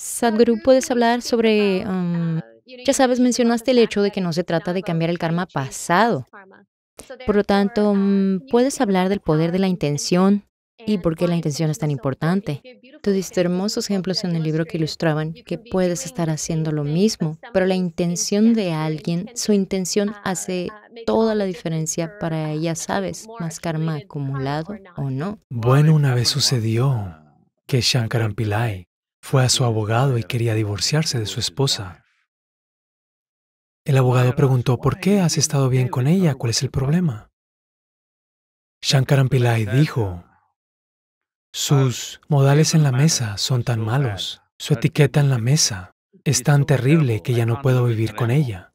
Sadhguru, puedes hablar sobre, um, ya sabes, mencionaste el hecho de que no se trata de cambiar el karma pasado. Por lo tanto, mm, puedes hablar del poder de la intención y por qué la intención es tan importante. Tú diste hermosos ejemplos en el libro que ilustraban que puedes estar haciendo lo mismo, pero la intención de alguien, su intención hace toda la diferencia para ella, sabes, más karma acumulado o no. Bueno, una vez sucedió que Shankaran Pillai fue a su abogado y quería divorciarse de su esposa. El abogado preguntó, ¿por qué has estado bien con ella? ¿Cuál es el problema? Shankaran Pillai dijo, sus modales en la mesa son tan malos, su etiqueta en la mesa es tan terrible que ya no puedo vivir con ella.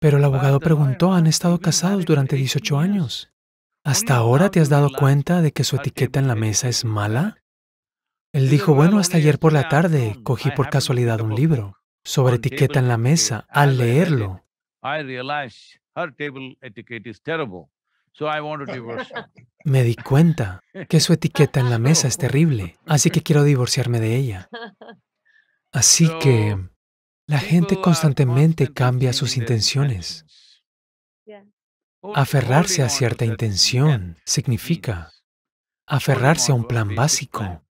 Pero el abogado preguntó, ¿han estado casados durante 18 años? ¿Hasta ahora te has dado cuenta de que su etiqueta en la mesa es mala? Él dijo, bueno, hasta ayer por la tarde cogí por casualidad un libro sobre etiqueta en la mesa. Al leerlo, me di cuenta que su etiqueta en la mesa es terrible, así que quiero divorciarme de ella. Así que la gente constantemente cambia sus intenciones. Aferrarse a cierta intención significa aferrarse a un plan básico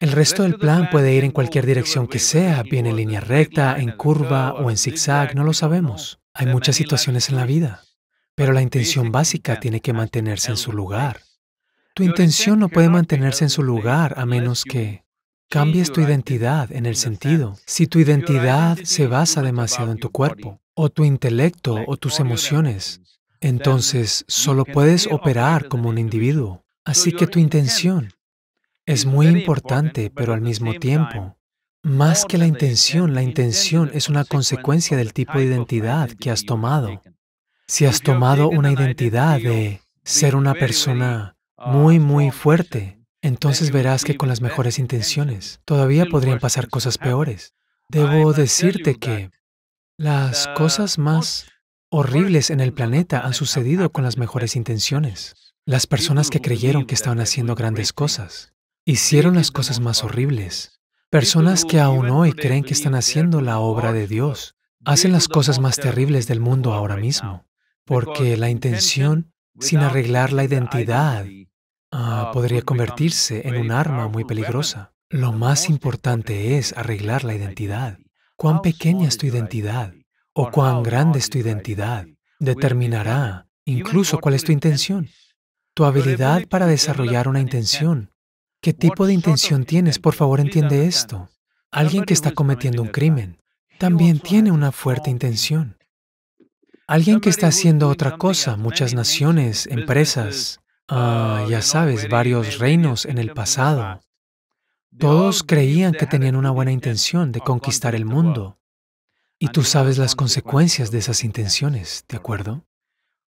el resto del plan puede ir en cualquier dirección que sea, bien en línea recta, en curva o en zigzag, no lo sabemos. Hay muchas situaciones en la vida, pero la intención básica tiene que mantenerse en su lugar. Tu intención no puede mantenerse en su lugar a menos que cambies tu identidad en el sentido. Si tu identidad se basa demasiado en tu cuerpo, o tu intelecto, o tus emociones, entonces solo puedes operar como un individuo. Así que tu intención es muy importante, pero al mismo tiempo, más que la intención, la intención es una consecuencia del tipo de identidad que has tomado. Si has tomado una identidad de ser una persona uh, muy, muy fuerte, entonces verás que con las mejores intenciones todavía podrían pasar cosas peores. Debo decirte que las cosas más horribles en el planeta han sucedido con las mejores intenciones. Las personas que creyeron que estaban haciendo grandes cosas, Hicieron las cosas más horribles. Personas que aún hoy creen que están haciendo la obra de Dios hacen las cosas más terribles del mundo ahora mismo, porque la intención, sin arreglar la identidad, ah, podría convertirse en un arma muy peligrosa. Lo más importante es arreglar la identidad. Cuán pequeña es tu identidad o cuán grande es tu identidad determinará incluso cuál es tu intención. Tu habilidad para desarrollar una intención ¿Qué tipo de intención tienes? Por favor, entiende esto. Alguien que está cometiendo un crimen también tiene una fuerte intención. Alguien que está haciendo otra cosa, muchas naciones, empresas, ah, uh, ya sabes, varios reinos en el pasado, todos creían que tenían una buena intención de conquistar el mundo. Y tú sabes las consecuencias de esas intenciones, ¿de acuerdo?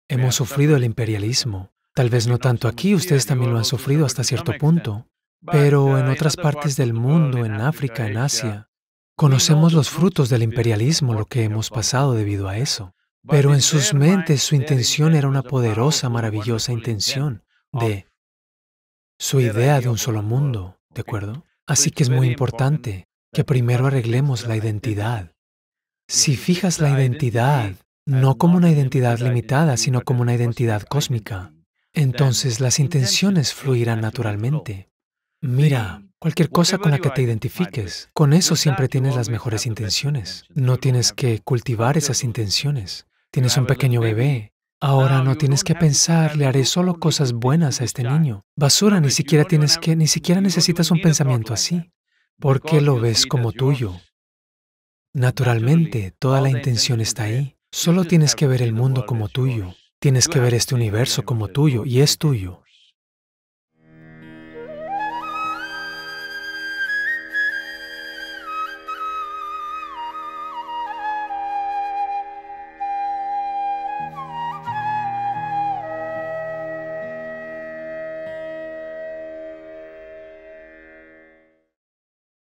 Hemos sufrido el imperialismo. Tal vez no tanto aquí, ustedes también lo han sufrido hasta cierto punto. Pero uh, en otras partes del mundo, en África, en Asia, conocemos los frutos del imperialismo, lo que hemos pasado debido a eso. Pero en sus mentes su intención era una poderosa, maravillosa intención de su idea de un solo mundo, ¿de acuerdo? Así que es muy importante que primero arreglemos la identidad. Si fijas la identidad, no como una identidad limitada, sino como una identidad cósmica, entonces las intenciones fluirán naturalmente. Mira, cualquier cosa con la que te identifiques, con eso siempre tienes las mejores intenciones. No tienes que cultivar esas intenciones. Tienes un pequeño bebé. Ahora ah, no tienes que pensar, le haré solo cosas buenas a este niño. Basura, ni siquiera tienes que, ni siquiera necesitas un pensamiento así, porque lo ves como tuyo. Naturalmente, toda la intención está ahí. Solo tienes que ver el mundo como tuyo. Tienes que ver este universo como tuyo y es tuyo.